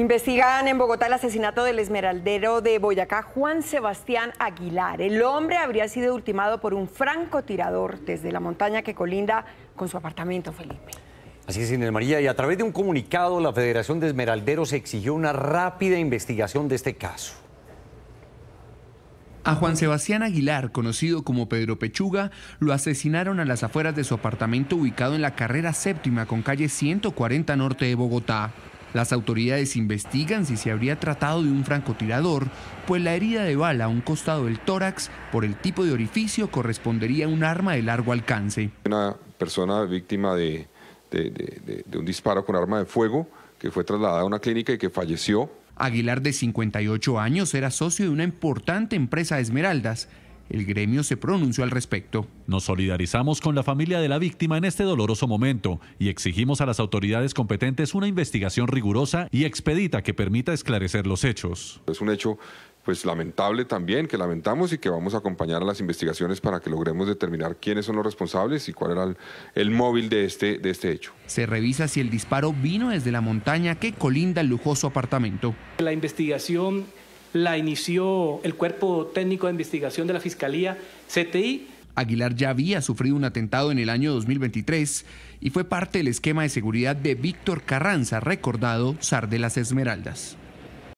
Investigan en Bogotá el asesinato del esmeraldero de Boyacá, Juan Sebastián Aguilar. El hombre habría sido ultimado por un francotirador desde la montaña que colinda con su apartamento, Felipe. Así es, Inés María, y a través de un comunicado, la Federación de Esmeralderos exigió una rápida investigación de este caso. A Juan Sebastián Aguilar, conocido como Pedro Pechuga, lo asesinaron a las afueras de su apartamento ubicado en la carrera séptima con calle 140 norte de Bogotá. Las autoridades investigan si se habría tratado de un francotirador, pues la herida de bala a un costado del tórax por el tipo de orificio correspondería a un arma de largo alcance. Una persona víctima de, un disparo con arma de fuego que fue trasladada a una clínica y que falleció. Aguilar, de 58 años, era socio de una importante empresa de Esmeraldas el gremio se pronunció al respecto. Nos solidarizamos con la familia de la víctima en este doloroso momento y exigimos a las autoridades competentes una investigación rigurosa y expedita que permita esclarecer los hechos. Es un hecho pues lamentable también, que lamentamos y que vamos a acompañar a las investigaciones para que logremos determinar quiénes son los responsables y cuál era el, móvil de este, de este hecho. Se revisa si el disparo vino desde la montaña que colinda el lujoso apartamento. La investigación la inició el Cuerpo Técnico de Investigación de la Fiscalía, CTI. Aguilar ya había sufrido un atentado en el año 2023 y fue parte del esquema de seguridad de Víctor Carranza, recordado zar de las Esmeraldas.